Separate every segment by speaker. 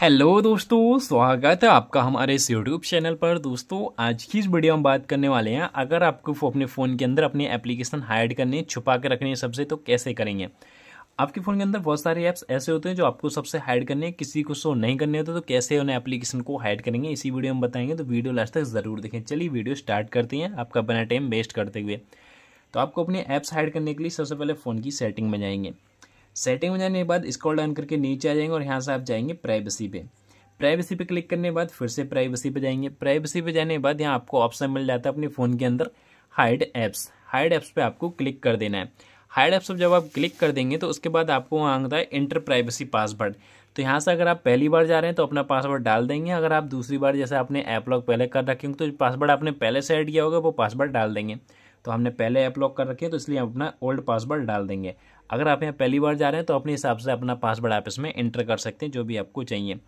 Speaker 1: hello दोस्तों स्वागत है आपका हमारे इस यूट्यूब चैनल पर दोस्तों आज की इस वीडियो में बात करने वाले हैं अगर आपको अपने फ़ोन के अंदर अपनी एप्लीकेशन हाइड करने छुपा के रखनी है सबसे तो कैसे करेंगे आपके फ़ोन के अंदर बहुत सारे ऐप्स ऐसे होते हैं जो आपको सबसे हाइड करने हैं किसी को शो नहीं करने होते तो कैसे उन्हें एप्लीकेशन को हाइड करेंगे इसी वीडियो में बताएंगे तो वीडियो लास्ट तक ज़रूर देखें चलिए वीडियो स्टार्ट करते हैं आपका अपना टाइम वेस्ट करते हुए तो आपको अपने ऐप्स हाइड करने के लिए सबसे पहले फ़ोन की सेटिंग में जाएंगे सेटिंग में जाने के बाद स्कॉल डाउन करके नीचे आ जाएंगे और यहाँ से आप जाएंगे प्राइवेसी पे प्राइवेसी पे क्लिक करने के बाद फिर से प्राइवेसी पे जाएंगे प्राइवेसी पे जाने के बाद यहाँ आपको ऑप्शन मिल जाता है अपने फ़ोन के अंदर हाइड ऐप्स हाइड ऐप्स पे आपको क्लिक कर देना है हाइड ऐप्स पर जब आप क्लिक कर देंगे तो उसके बाद आपको वहाँ आता है इंटर प्राइवेसी पासवर्ड तो यहाँ से अगर आप पहली बार जा रहे हैं तो अपना पासवर्ड डाल देंगे अगर आप दूसरी बार जैसे आपने ऐप लॉग पहले कर रखे होंगे तो पासवर्ड आपने पहले से ऐड किया होगा वो पासवर्ड डाल देंगे तो हमने पहले ऐप लॉक कर रखी है तो इसलिए हम अपना ओल्ड पासवर्ड डाल देंगे अगर आप यहाँ पहली बार जा रहे हैं तो अपने हिसाब से अपना पासवर्ड आप इसमें एंटर कर सकते हैं जो भी आपको चाहिए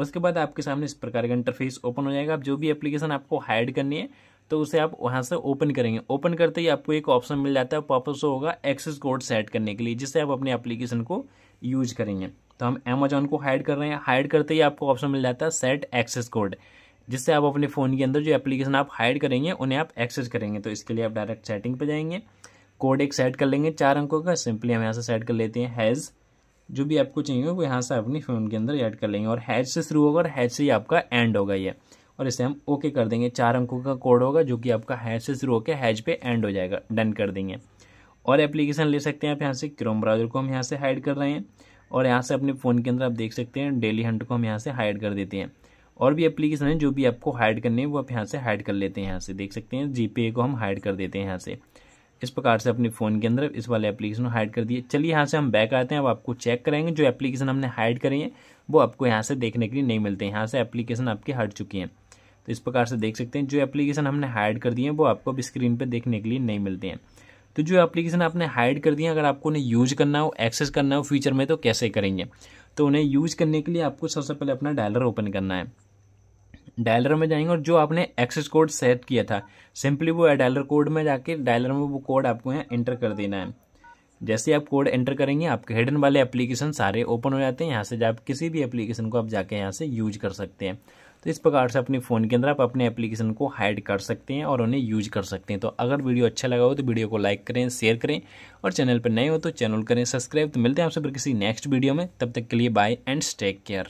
Speaker 1: उसके बाद आपके सामने इस प्रकार का इंटरफेस ओपन हो जाएगा आप जो भी एप्लीकेशन आपको हाइड करनी है तो उसे आप वहाँ से ओपन करेंगे ओपन करते ही आपको एक ऑप्शन मिल जाता है वापस होगा एक्सेस कोड सेट करने के लिए जिससे आप अपने एप्लीकेशन को यूज करेंगे तो हम अमेजोन को हाइड कर रहे हैं हाइड करते ही आपको ऑप्शन मिल जाता है सेट एक्सेस कोड जिससे आप अपने फ़ोन के अंदर जो एप्लीकेशन आप हाइड करेंगे उन्हें आप एक्सेस करेंगे तो इसके लिए आप डायरेक्ट सेटिंग पर जाएंगे कोड एक सेट कर लेंगे चार अंकों का सिंपली हम यहाँ से सेट कर लेते हैं हैज़ जो भी आपको चाहिए वो यहाँ से अपनी फ़ोन के अंदर ऐड कर लेंगे और हैज से शुरू होगा और हैज से ही आपका एंड होगा ये और इसे हम ओके कर देंगे चार अंकों का कोड होगा जो कि आपका हैज से शुरू होकर हैज पे एंड हो जाएगा डन कर देंगे और एप्लीकेशन ले सकते हैं आप यहाँ से क्रोम ब्राउजर को हम यहाँ से हाइड कर रहे हैं और यहाँ से अपने फ़ोन के अंदर आप देख सकते हैं डेली हंट को हम यहाँ से हाइड कर देते हैं और भी एप्लीकेशन है जो भी आपको हाइड करने हैं वो आप यहाँ से हाइड कर लेते हैं यहाँ से देख सकते हैं जी को हम हाइड कर देते हैं यहाँ से इस प्रकार से अपने फ़ोन के अंदर इस वाले एप्लीकेशन को हाइड कर दिए चलिए यहाँ से हम बैक आते हैं अब आपको चेक करेंगे जो एप्लीकेशन हमने हाइड करी है वो आपको यहाँ से देखने के लिए नहीं मिलते हैं यहाँ से एप्लीकेशन आपके हट चुकी हैं तो इस प्रकार से देख सकते हैं जो एप्लीकेशन हमने हाइड कर दिए हैं वो आपको अब स्क्रीन पर देखने के लिए नहीं मिलते हैं तो जो एप्लीकेशन आपने हाइड कर दिए अगर आपको उन्हें यूज करना हो एक्सेस करना हो फ्यूचर में तो कैसे करेंगे तो उन्हें यूज़ करने के लिए आपको सबसे पहले अपना डायलर ओपन करना है डायलर में जाएंगे और जो आपने एक्सेस कोड सेट किया था सिंपली वो डायलर कोड में जाके डायलर में वो कोड आपको यहाँ एंटर कर देना है जैसे आप कोड एंटर करेंगे आपके हिडन वाले एप्लीकेशन सारे ओपन हो जाते हैं यहाँ से आप किसी भी एप्लीकेशन को आप जाके यहाँ से यूज कर सकते हैं तो इस प्रकार से अपने फ़ोन के अंदर आप अपने एप्लीकेशन को हाइड कर सकते हैं और उन्हें यूज कर सकते हैं तो अगर वीडियो अच्छा लगा हो तो वीडियो को लाइक करें शेयर करें और चैनल पर नए हो तो चैनल करें सब्सक्राइब तो मिलते हैं आपसे फिर किसी नेक्स्ट वीडियो में तब तक के लिए बाय एंड टेक केयर